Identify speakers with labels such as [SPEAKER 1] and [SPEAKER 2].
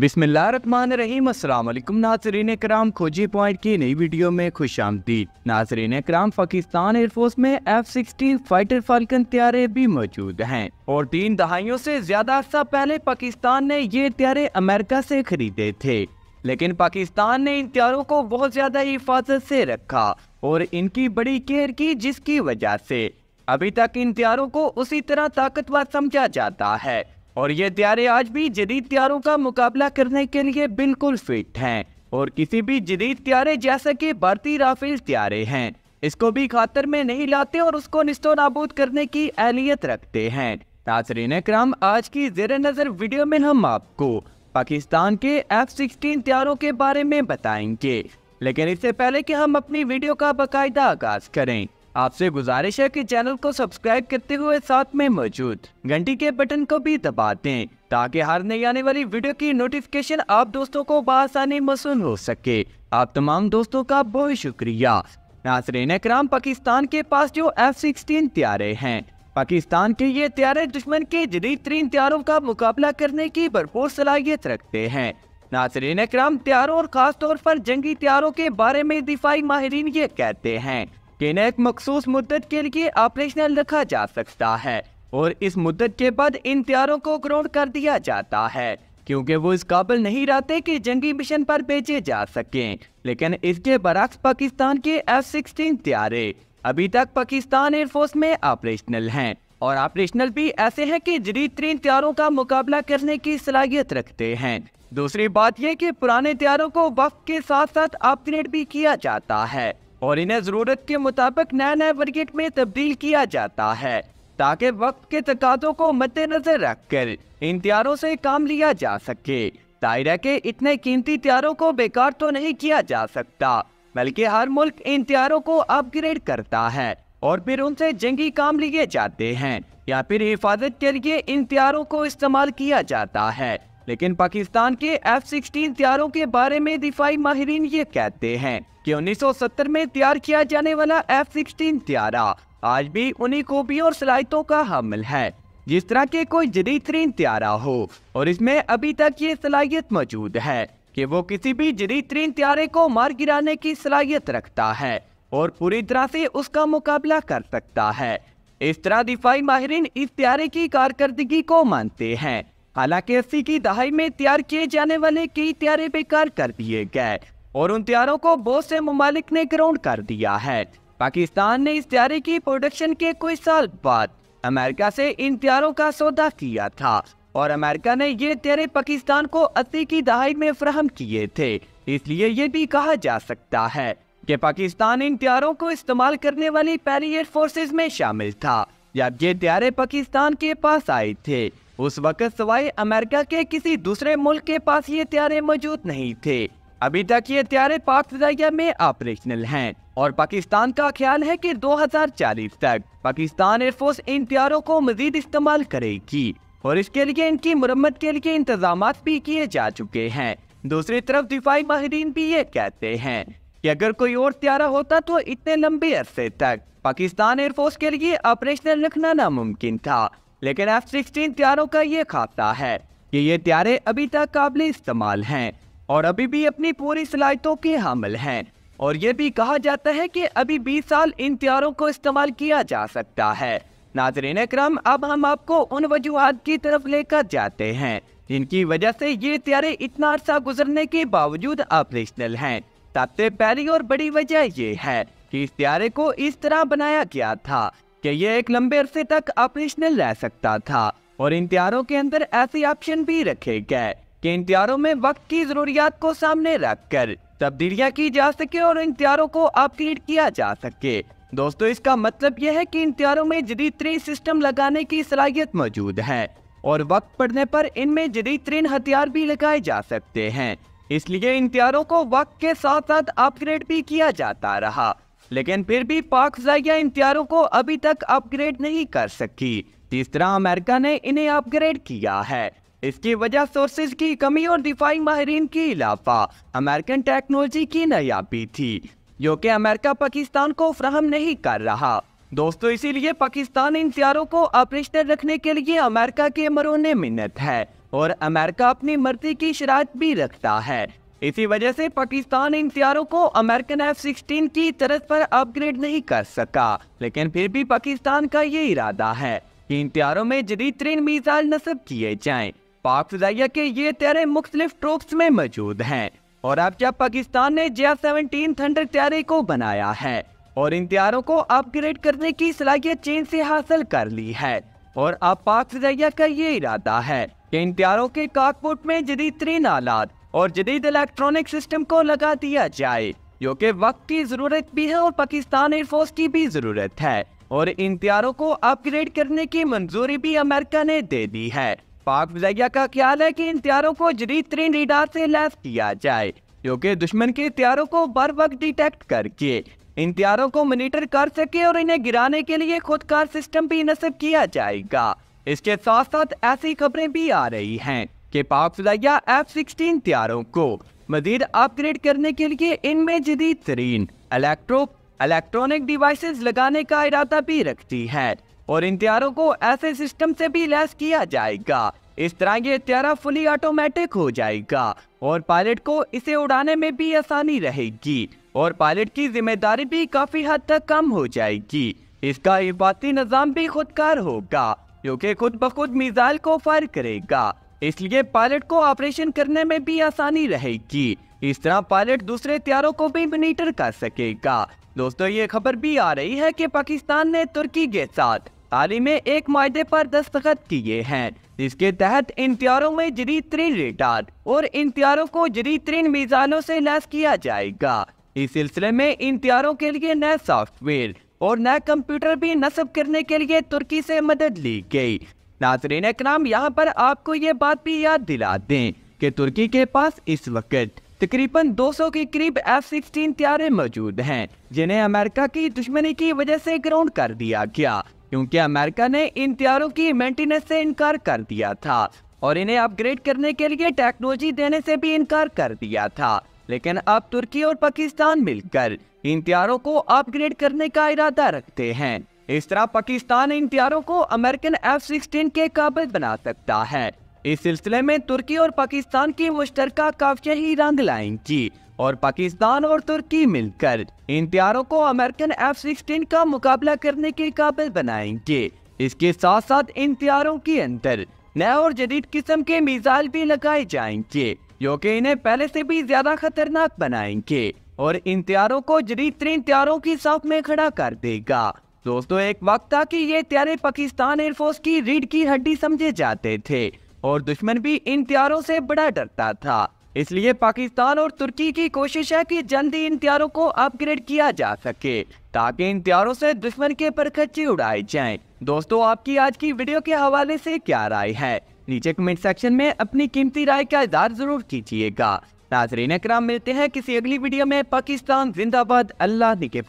[SPEAKER 1] बिस्मिल्लाम नाजरीन कराम खोजी पॉइंट की नई वीडियो में खुश नाजरीन कराम पाकिस्तान एयरफोर्स में एफ सिक्सटीन फाइटर फाल्कन त्यारे भी मौजूद हैं और तीन दहाइयों से ज्यादा अर्सा पहले पाकिस्तान ने ये त्यारे अमेरिका से खरीदे थे लेकिन पाकिस्तान ने इन त्यारों को बहुत ज्यादा हिफाजत से रखा और इनकी बड़ी केयर की जिसकी वजह से अभी तक इन त्यारों को उसी तरह ताकतवर समझा जाता है और ये त्यारे आज भी जदीद त्यारों का मुकाबला करने के लिए बिल्कुल फिट हैं और किसी भी जदीद त्यारे जैसे कि भारतीय राफेल त्यारे हैं इसको भी खातर में नहीं लाते और उसको निस्तो नाबूद करने की अहलियत रखते हैं नाजरीन क्राम आज की जेर नज़र वीडियो में हम आपको पाकिस्तान के एफ सिक्सटीन त्यारों के बारे में बताएंगे लेकिन इससे पहले कि हम अपनी वीडियो का बाकायदा आगाज करें आपसे गुजारिश है कि चैनल को सब्सक्राइब करते हुए साथ में मौजूद घंटी के बटन को भी दबा दें ताकि हर नई आने वाली वीडियो की नोटिफिकेशन आप दोस्तों को बसानी मसून हो सके आप तमाम दोस्तों का बहुत शुक्रिया नासरीन कराम पाकिस्तान के पास जो एफ सिक्सटीन त्यारे हैं पाकिस्तान के ये त्यारे दुश्मन के जदीद तरीन त्यारों का मुकाबला करने की भरपूर सलाहियत रखते हैं नासरीन कराम त्यारों और खास तौर पर जंगी त्यारों के बारे में दिफाई माहरीन ये कहते हैं इन्हें एक मखसूस मुद्दत के लिए ऑपरेशनल रखा जा सकता है और इस मुद्दत के बाद इन त्यारों को ग्राउंड कर दिया जाता है क्योंकि वो इस काबिल नहीं रहते कि जंगी मिशन पर बेचे जा सकें लेकिन इसके बरक्स पाकिस्तान के एफ सिक्सटीन त्यारे अभी तक पाकिस्तान एयरफोर्स में ऑपरेशनल हैं और ऑपरेशनल भी ऐसे हैं कि जदीद तरीन त्यारों का मुकाबला करने की सलाहियत रखते हैं दूसरी बात यह कि पुराने त्यारों को वक्त के साथ साथ अपग्रेड भी किया जाता है और इन्हें ज़रूरत के मुताबिक नए नए वर्गेट में तब्दील किया जाता है ताकि वक्त के तकाजों को मद्देनजर रख कर इन त्यारों से काम लिया जा सके दायरा के इतने कीमती त्यारों को बेकार तो नहीं किया जा सकता बल्कि हर मुल्क इन त्यारों को अपग्रेड करता है और फिर उनसे जंगी काम लिए जाते हैं या फिर हिफाजत के लिए इन त्यारों को इस्तेमाल किया जाता है लेकिन पाकिस्तान के एफ सिक्सटीन त्यारों के बारे में दिफाई माहरीन ये कहते हैं कि 1970 में तैयार किया जाने वाला एफ सिक्सटीन त्यारा आज भी उन्हीं खूबियों और सलाहितों का हमल है जिस तरह के कोई जदीद तरीन त्यारा हो और इसमें अभी तक ये सलाहियत मौजूद है कि वो किसी भी जदीद तरीन त्यारे को मार गिराने की सलाहियत रखता है और पूरी तरह से उसका मुकाबला कर सकता है इस तरह दिफाई माहरीन इस त्यारे की कारकर्दगी को मानते हैं हालांकि अस्सी की दहाई में तैयार किए जाने वाले कई त्यारे बेकार कर दिए गए और उन तैयारों को बहुत से ममालिक ने ग्राउंड कर दिया है पाकिस्तान ने इस तैयारी की प्रोडक्शन के कुछ साल बाद अमेरिका से इन तैयारों का सौदा किया था और अमेरिका ने ये तैयारे पाकिस्तान को अस्सी की दहाई में फ्राहम किए थे इसलिए ये भी कहा जा सकता है कि पाकिस्तान इन तैयारों को इस्तेमाल करने वाली पहली एयर फोर्सेज में शामिल था जब ये तैयारे पाकिस्तान के पास आए थे उस वक्त सवाए अमेरिका के किसी दूसरे मुल्क के पास ये तैयारे मौजूद नहीं थे अभी तक ये पाक पाकिस्तान में ऑपरेशनल हैं और पाकिस्तान का ख्याल है कि 2040 तक पाकिस्तान एयरफोर्स इन तैयारों को मजीद इस्तेमाल करेगी और इसके लिए इनकी मरम्मत के लिए इंतजाम भी किए जा चुके हैं दूसरी तरफ दिफाई माहरीन भी ये कहते हैं कि अगर कोई और त्यारा होता तो इतने लंबे अरसे तक पाकिस्तान एयरफोर्स के लिए ऑपरेशनल रखना नामुमकिन था लेकिन एफ सिक्सटीन त्यारों का ये खाता है कि ये त्यारे अभी तक काबिल इस्तेमाल हैं और अभी भी अपनी पूरी सलाहितों के हामिल हैं और ये भी कहा जाता है कि अभी 20 साल इन त्यारों को इस्तेमाल किया जा सकता है नाजरीन क्रम अब हम आपको उन वजूहत की तरफ लेकर जाते हैं जिनकी वजह से ये त्यारे इतना अरसा गुजरने के बावजूद ऑपरेशनल हैं सबसे पहली और बड़ी वजह ये है कि इस त्यारे को इस तरह बनाया गया था कि ये एक लंबे अरसे तक ऑपरेशनल रह सकता था और इन त्यारों के अंदर ऐसे ऑप्शन भी रखे गए कि इन में वक्त की जरूरियात को सामने रखकर तब्दीलियां की जा सके और इन को अपग्रेड किया जा सके दोस्तों इसका मतलब यह है कि इन में जदीद तरीन सिस्टम लगाने की सलाहियत मौजूद है और वक्त पड़ने पर इनमें जदीद तरीन हथियार भी लगाए जा सकते हैं इसलिए इंतारों को वक्त के साथ साथ अपग्रेड भी किया जाता रहा लेकिन फिर भी पाक जाया इन को अभी तक अपग्रेड नहीं कर सकी तरह अमेरिका ने इन्हें अपग्रेड किया है इसकी वजह सोर्सेज की कमी और दिफाई माहरीन की इलाफा अमेरिकन टेक्नोलॉजी की नयाबी थी जो कि अमेरिका पाकिस्तान को फ्राहम नहीं कर रहा दोस्तों इसीलिए पाकिस्तान इन सियारों को ऑपरेशनल रखने के लिए अमेरिका के ने मिन्नत है और अमेरिका अपनी मर्जी की शरात भी रखता है इसी वजह से पाकिस्तान इन सियारों को अमेरिकन एफ सिक्सटीन की तरफ पर अपग्रेड नहीं कर सका लेकिन फिर भी पाकिस्तान का ये इरादा है कि इन हथियारों में जदीद तरीन मिसाइल नस्ब किए जाएं पाक फिजाइया के ये तैयारे मुख्तलिफ ट्रोप्स में मौजूद हैं और अब जब पाकिस्तान ने जे सेवनटीन थंडर तैयारे को बनाया है और इन तैयारों को अपग्रेड करने की सलाहियत चीन से हासिल कर ली है और अब पाक फिजाइया का ये इरादा है कि इन तैयारों के काकपुट में जदीद तरीन आलात और जदीद इलेक्ट्रॉनिक सिस्टम को लगा दिया जाए जो कि वक्त की जरूरत भी है और पाकिस्तान एयरफोर्स की भी जरूरत है और इन तैयारों को अपग्रेड करने की मंजूरी भी अमेरिका ने दे दी है पाक फिजाइया का ख्याल है कि इन त्यारों को जदीद तरीन रिडार से लैस किया जाए जो दुश्मन के त्यारों को बर वक्त डिटेक्ट करके इन त्यारों को मोनिटर कर सके और इन्हें गिराने के लिए खुदकार सिस्टम भी नस्ब किया जाएगा इसके साथ साथ ऐसी खबरें भी आ रही हैं कि पाक फिजाइया एफ सिक्सटीन त्यारों को मजीद अपग्रेड करने के लिए इनमें जदीद तरीन इलेक्ट्रो इलेक्ट्रॉनिक डिवाइसेस लगाने का इरादा भी रखती है और इन हथियारों को ऐसे सिस्टम से भी लैस किया जाएगा इस तरह ये हत्यारा फुली ऑटोमेटिक हो जाएगा और पायलट को इसे उड़ाने में भी आसानी रहेगी और पायलट की जिम्मेदारी भी काफ़ी हद तक कम हो जाएगी इसका हिफाती निज़ाम भी खुदकार होगा क्योंकि खुद ब खुद मिजाइल को फायर करेगा इसलिए पायलट को ऑपरेशन करने में भी आसानी रहेगी इस तरह पायलट दूसरे हथियारों को भी मोनिटर कर सकेगा दोस्तों ये खबर भी आ रही है कि पाकिस्तान ने तुर्की के साथ हाल में एक माहे पर दस्तखत किए हैं जिसके तहत इन में जरी तरीन रिटार और इन प्यारों को जरी तरीन मीज़ानों से लैस किया जाएगा इस सिलसिले में इन प्यारों के लिए नए सॉफ्टवेयर और नए कंप्यूटर भी नस्ब करने के लिए तुर्की से मदद ली गई नाजरीन इकराम यहाँ पर आपको ये बात भी याद दिला दें कि तुर्की के पास इस वक्त तकरीबन 200 के करीब एफ सिक्सटीन त्यारे मौजूद हैं जिन्हें अमेरिका की दुश्मनी की वजह से ग्राउंड कर दिया गया क्योंकि अमेरिका ने इन त्यारों की मेंटेनेंस से इनकार कर दिया था और इन्हें अपग्रेड करने के लिए टेक्नोलॉजी देने से भी इनकार कर दिया था लेकिन अब तुर्की और पाकिस्तान मिलकर इन त्यारों को अपग्रेड करने का इरादा रखते हैं इस तरह पाकिस्तान इन त्यारों को अमेरिकन एफ सिक्सटीन के काबिल बना सकता है इस सिलसिले में तुर्की और पाकिस्तान की मुश्तर काफिया ही रंग लाएंगी और पाकिस्तान और तुर्की मिलकर इन प्यारों को अमेरिकन एफ सिक्सटीन का मुकाबला करने के काबिल बनाएंगे इसके साथ साथ इन प्यारों के अंदर नए और जदीद किस्म के मिसाइल भी लगाए जाएंगे जो कि इन्हें पहले से भी ज्यादा खतरनाक बनाएंगे और इन त्यारों को जदीद तरीन त्यारों की साफ में खड़ा कर देगा दोस्तों एक वक्त था कि ये त्यारे पाकिस्तान एयरफोर्स की रीढ़ की हड्डी समझे जाते थे और दुश्मन भी इन त्यारों से बड़ा डरता था इसलिए पाकिस्तान और तुर्की की कोशिश है कि जल्दी इन त्यारों को अपग्रेड किया जा सके ताकि इन त्यारों से दुश्मन के परखच्चे उड़ाए जाएं। दोस्तों आपकी आज की वीडियो के हवाले से क्या राय है नीचे कमेंट सेक्शन में अपनी कीमती राय का इजहार जरूर कीजिएगा नाजरीन कराम मिलते हैं किसी अगली वीडियो में पाकिस्तान जिंदाबाद अल्लाह के